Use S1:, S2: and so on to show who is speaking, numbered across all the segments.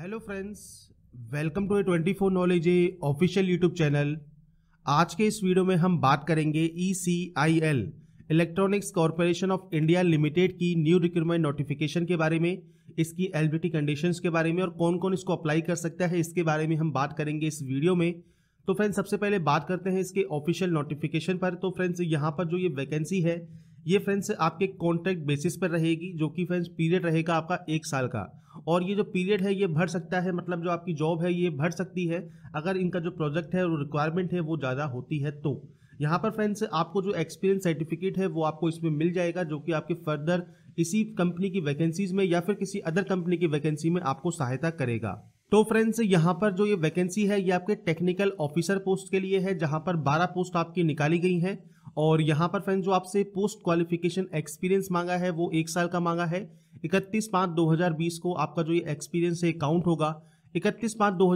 S1: hello friends welcome to A twenty four knowledge a official YouTube channel आज के इस video में हम बात करेंगे E C I L electronics corporation of India limited की न्यू रिक्रूटमेंट नोटिफिकेशन के बारे में इसकी टी कंडीशंस के बारे में और कौन कौन इसको अप्लाई कर सकता है इसके बारे में हम बात करेंगे इस वीडियो में तो फ्रेंड्स सबसे पहले बात करते हैं इसके ऑफिशियल नोटिफिकेशन पर तो फ्रेंड्स यहाँ पर जो ये वैकेंसी है ये फ्रेंड्स आपके कॉन्ट्रैक्ट बेसिस पर रहेगी जो कि फ्रेंड्स पीरियड रहेगा आपका एक साल का और ये जो पीरियड है ये भर सकता है मतलब जो आपकी जॉब है ये भर सकती है अगर इनका जो प्रोजेक्ट है और रिक्वायरमेंट है वो ज़्यादा होती है तो यहाँ पर फ्रेंड्स आपको जो एक्सपीरियंस सर्टिफिकेट है वो आपको इसमें मिल जाएगा जो कि आपके फर्दर इसी कंपनी की वैकेंसीज में या फिर किसी अदर कंपनी की वैकेंसी में आपको सहायता करेगा तो फ्रेंड्स यहाँ पर जो ये वैकेंसी है ये आपके टेक्निकल ऑफिसर पोस्ट के लिए है जहाँ पर 12 पोस्ट आपकी निकाली गई हैं और यहाँ पर फ्रेंड जो आपसे पोस्ट क्वालिफिकेशन एक्सपीरियंस मांगा है वो एक साल का मांगा है इकतीस पाँच दो को आपका जो ये एक्सपीरियंस है काउंट होगा इकतीस पाँच दो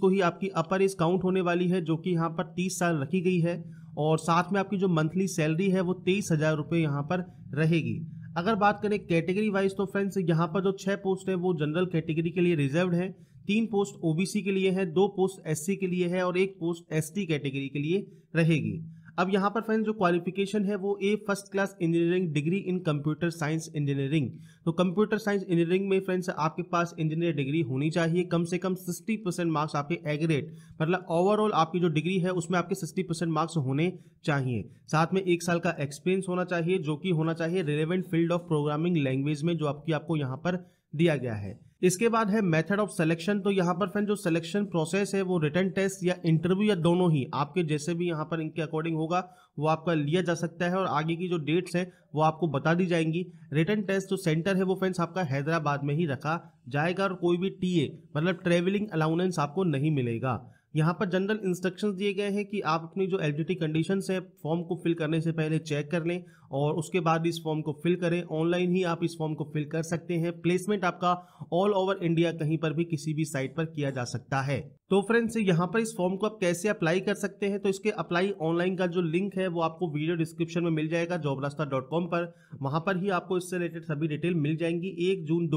S1: को ही आपकी अपर एज काउंट होने वाली है जो कि यहाँ पर तीस साल रखी गई है और साथ में आपकी जो मंथली सैलरी है वो तेईस हज़ार रुपये यहाँ पर रहेगी अगर बात करें कैटेगरी वाइज तो फ्रेंड्स यहाँ पर जो छः पोस्ट है वो जनरल कैटेगरी के लिए रिजर्व है तीन पोस्ट ओबीसी के लिए है दो पोस्ट एससी के लिए है और एक पोस्ट एसटी कैटेगरी के लिए रहेगी अब यहाँ पर फ्रेंड्स जो क्वालिफिकेशन है वो a first class engineering degree in computer science engineering तो कंप्यूटर साइंस इंजीनियरिंग में फ्रेंड्स आपके पास इंजीनियर डिग्री होनी चाहिए कम से कम 60 परसेंट मार्क्स आपके एग्रेट मतलब ओवरऑल आपकी जो डिग्री है उसमें आपके 60 परसेंट मार्क्स होने चाहिए साथ में एक साल का एक्सपीरियंस होना चाहिए जो कि होना चाहिए relevant field of programming language में जो आपकी आपको यहाँ पर दिया गया है इसके बाद है मेथड ऑफ सिलेक्शन तो यहाँ पर फ्रेंड जो सिलेक्शन प्रोसेस है वो रिटर्न टेस्ट या इंटरव्यू या दोनों ही आपके जैसे भी यहाँ पर इनके अकॉर्डिंग होगा वो आपका लिया जा सकता है और आगे की जो डेट्स हैं वो आपको बता दी जाएंगी रिटर्न टेस्ट जो सेंटर है वो फ्रेंड्स आपका हैदराबाद में ही रखा जाएगा और कोई भी टी मतलब ट्रेवलिंग अलाउंस आपको नहीं मिलेगा यहाँ पर जनरल इंस्ट्रक्शंस दिए गए हैं कि आप अपनी जो एलिजिबिलिटी कंडीशन है फॉर्म को फिल करने से पहले चेक कर लें और उसके बाद इस फॉर्म को फिल करें ऑनलाइन ही आप इस फॉर्म को फिल कर सकते हैं प्लेसमेंट आपका ऑल ओवर इंडिया कहीं पर भी किसी भी साइट पर किया जा सकता है तो फ्रेंड्स यहाँ पर इस फॉर्म को आप कैसे अप्लाई कर सकते हैं तो इसके अप्लाई ऑनलाइन का जो लिंक है वो आपको वीडियो डिस्क्रिप्शन में मिल जाएगा जॉब रास्ता डॉट कॉम पर वहाँ पर ही आपको इससे रिलेटेड सभी डिटेल मिल जाएंगी एक जून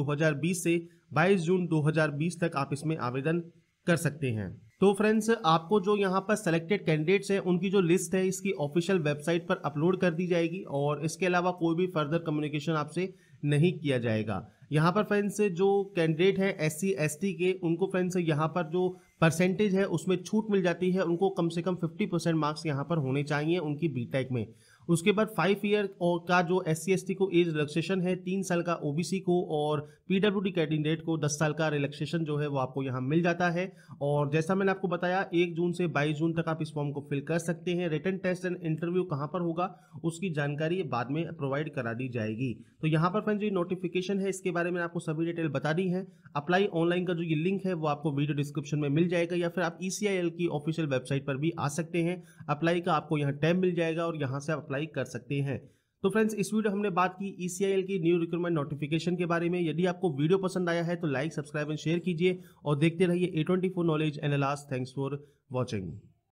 S1: बीस से बाईस जून बीस तक आप इसमें आवेदन कर सकते हैं तो फ्रेंड्स आपको जो यहाँ पर सेलेक्टेड कैंडिडेट्स हैं उनकी जो लिस्ट है इसकी ऑफिशियल वेबसाइट पर अपलोड कर दी जाएगी और इसके अलावा कोई भी फर्दर कम्युनिकेशन आपसे नहीं किया जाएगा यहाँ पर फ्रेंड्स जो कैंडिडेट हैं एस सी के उनको फ्रेंड्स यहाँ पर जो परसेंटेज है उसमें छूट मिल जाती है उनको कम से कम 50 परसेंट मार्क्स यहाँ पर होने चाहिए उनकी बीटेक में उसके बाद फाइव ईयर और का जो एस सी को एज रिलैक्सेशन है तीन साल का ओबीसी को और डी कैंडिडेट को दस साल का रिलैक्सेशन जो है वो आपको यहाँ मिल जाता है और जैसा मैंने आपको बताया एक जून से बाईस जून तक आप इस फॉर्म को फिल कर सकते हैं रिटर्न टेस्ट एंड इंटरव्यू कहाँ पर होगा उसकी जानकारी बाद में प्रोवाइड करा दी जाएगी तो यहाँ पर फ्रेंड जो नोटिफिकेशन है इसके बारे में आपको सभी डिटेल बता दी है अप्लाई ऑनलाइन का जो ये लिंक है वो आपको वीडियो डिस्क्रिप्शन में मिल जाएगा या फिर आप ई e की ऑफिशियल वेबसाइट पर भी आ सकते हैं अप्लाई का आपको यहाँ टैब मिल जाएगा और यहाँ से आप अप्लाई कर सकते हैं तो फ्रेंड्स इस वीडियो हमने बात की ईसीआईएल e की न्यू रिक्रूटमेंट नोटिफिकेशन के बारे में यदि आपको वीडियो पसंद आया है तो लाइक सब्सक्राइब एंड शेयर कीजिए और देखते रहिए A twenty four knowledge and last thanks for watching